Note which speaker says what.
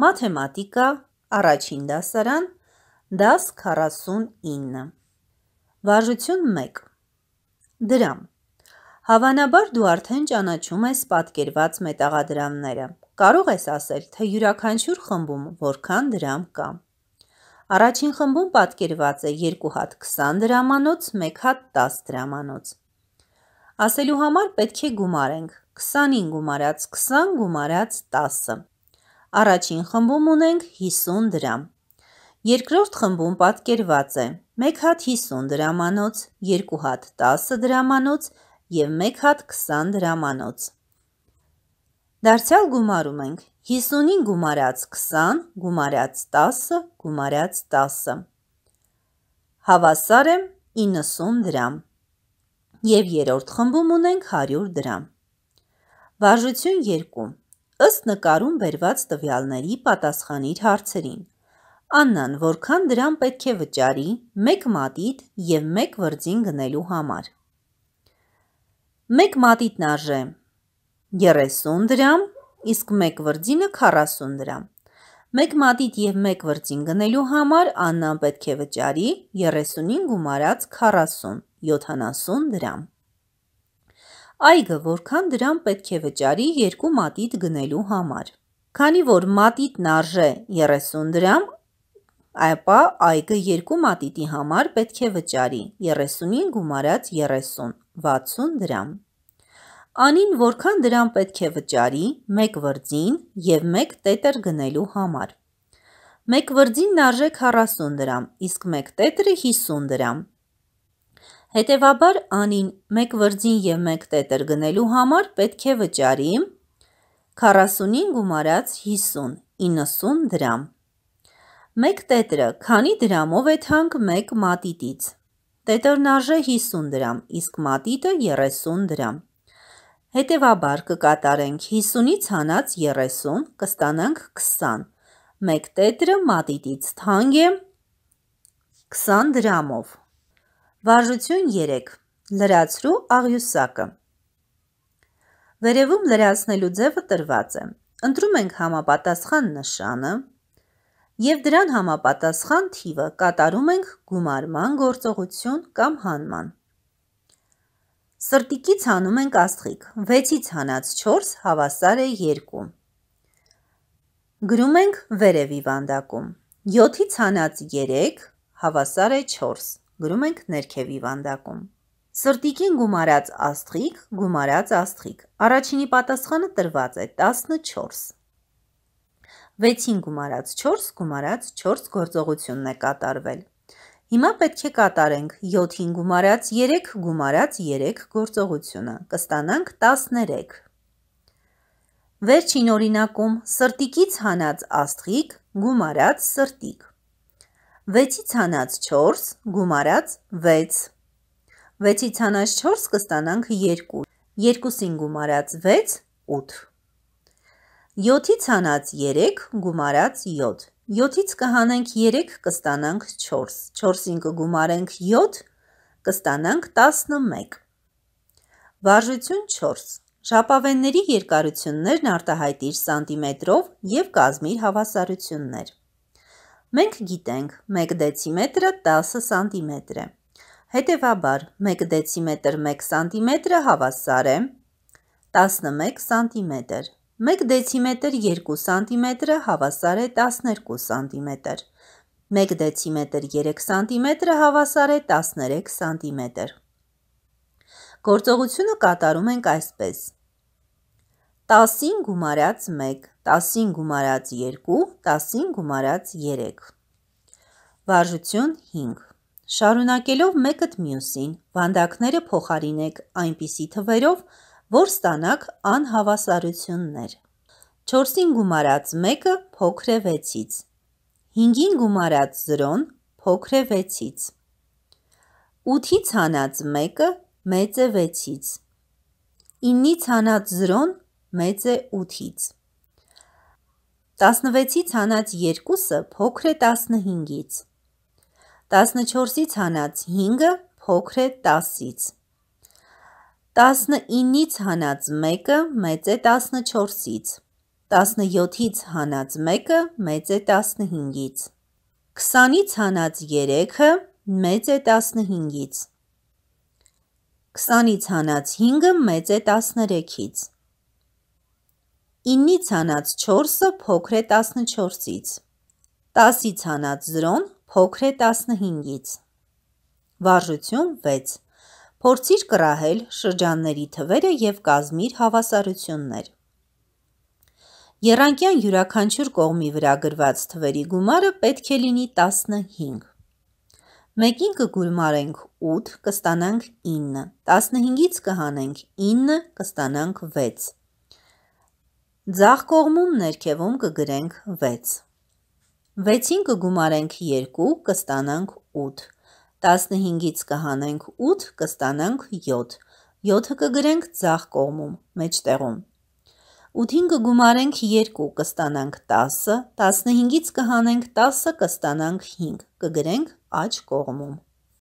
Speaker 1: մաթեմատիկա, առաջին դասարան, դաս 49։ Վարժություն 1։ Դրամ։ Հավանաբար դու արդեն ճանաչում ես պատկերված մետաղադրամները։ Կարող ես ասել, թե յուրաքանչյուր խմբում որքան դրամ կա։ Առաջին խմբում պատկերված է 2 հատ 20 դրամանոց, 1 հատ 10 դրամանոց։ Ասելու համար պետք է գումարենք 25 գումարած 20 գումարած 10-ը։ Առաջին խմբում ունենք 50 դրամ։ Երկրորդ խմբում պատկերված է 1 հատ 50 դրամանոց, 2 հատ 10 դրամանոց և 1 հատ 20 դրամանոց։ Դարձյալ գումարում ենք 50-ին գումարած 20, գումարած 10, գումարած 10։ Հավասար է 90 դրամ։ Եվ երորդ խմբում ունենք 100 դրամ։ Վարժություն 2 ըստ նկարում բերված տվյալների պատասխանիր հարցերին։ Աննան որքան դրամ պետք է վճարի մեկ մատիտ և մեկ վրձին գնելու համար։ Մեկ մատիտն արժե 30 դրամ, իսկ մեկ վրձինը 40 դրամ։ Մեկ մատիտ և մեկ վրձին գնելու համար Աննան պետք է վճարի 35 գումարած 40, 70 դրամ այգը որքան դրամ պետք է վճարի երկու մատիտ գնելու համար։ Քանի որ մատիտն արժե 30 դրամ, ապա այգը երկու մատիտի համար պետք է վճարի 30-ին գումարած 30, 60 դրամ։ Անին որքան դրամ պետք է վճարի 1 վրձին եւ 1 տետր գնելու համար։ 1 վրձին արժե 40 դրամ, իսկ 1 տետրը 50 դրամ։ Հետևաբար անին մեկ վրձին և մեկ տետր գնելու համար պետք է վճարի 45 գումարած 50, 90 դրամ։ Մեկ տետրը քանի դրամով է թանք մեկ մատիտից։ Տետրն արժե 50 դրամ, իսկ մատիտը 30 դրամ։ Հետևաբար կկատարենք 50-ից հանած 30, կստանանք 20։ Մեկ տետրը մատիտից թանկ է 20 դրամով։ Վարժություն 3. Լրացրու աղյուսակը։ Վերևում լրացնելու ձևը տրված է։ Ընտրում ենք համապատասխան նշանը եւ դրան համապատասխան թիվը կատարում ենք գումարման գործողություն կամ հանման։ Սրտիկից հանում ենք աստղիկ։ 6-ից հանած 4 հավասար է 2։ Գրում ենք վերևի վանդակում։ 7-ից հանած 3 հավասար է 4։ Գրում ենք ներքևի վանդակում։ Սրտիկին գումարած աստղիկ, գումարած աստղիկ։ Առաջինի պատասխանը տրված է 14։ 6-ին գումարած 4, գումարած 4 գործողությունն է կատարվել։ Հիմա պետք է կատարենք 7-ին գումարած 3 գումարած 3 գործողությունը, կստանանք 13։ Վերջին օրինակում սրտիկից հանած աստղիկ, գումարած սրտիկ։ 6-ից հանած 4, գումարած 6։ 6-ից հանած 4 կստանանք 2, 2-ին գումարած 6, 8։ 7-ից հանած 3, գումարած 7։ 7-ից կհանենք 3, կստանանք 4, 4-ին կգումարենք 7, կստանանք 11։ Վարժություն 4։ Ժապավենների երկարություններն արտահայտիր սանտիմետրով և կազմիր հավասարություններ։ Մենք գիտենք 1 դեցիմետրը 10 սանտիմետր է։ Հետևաբար 1 դեցիմետր 1 սանտիմետրը հավասար է 11 սանտիմետր։ 1 դեցիմետր 2 սանտիմետրը հավասար է 12 սանտիմետր։ 1 դեցիմետր 3 սանտիմետրը հավասար է 13 սանտիմետր։ Գործողությունը կատարում ենք այսպես. 10-ին գումարած 1, 10-ին գումարած 2, 10-ին գումարած 3։ Վարժություն 5։ Շարունակելով մեկըդ մյուսին, վանդակները փոխարինեք այնպիսի թվերով, որ ստանաք անհավասարություններ։ 4-ին գումարած 1-ը փոքր է 6-ից։ 5-ին գումարած 0-ն փոքր է 6-ից։ 8-ից հանած 1-ը մեծ է 6-ից։ 9-ից հանած 0-ն մեծ է 8-ից։ 16-ից հանած 2-ը փոքր է 15-ից։ 14-ից հանած 5-ը փոքր է 10-ից։ 19-ից հանած 1-ը մեծ է 14-ից։ 17-ից հանած 1-ը մեծ է 15-ից։ 20-ից հանած 3-ը մեծ է 15-ից։ 20-ից հանած 5-ը մեծ է 13-ից։ 9-ից հանած 4-ը փոքր է 14-ից։ 10-ից հանած 0 փոքր է 15-ից։ Վարժություն 6։ Փորձիր կրահել շրջանների թվերը եւ կազմիր հավասարություններ։ Եռանկյան յուրաքանչյուր կողմի վրա գրված թվերի գումարը պետք է լինի 15։ Մեկին կգումարենք 8, կստանանք 9, 15-ից կհանենք 9, կստանանք 6։ Ձախ կողմում ներքևում կգրենք 6։ 6-ին կգումարենք 2, կստանանք 8։ 15-ից կհանենք 8, կստանանք 7։ 7-ը կգրենք ձախ կողմում, մեջտեղում։ 8-ին կգումարենք 2, կստանանք 10, 15-ից կհանենք 10, կստանանք 5, կգրենք աջ կողմում։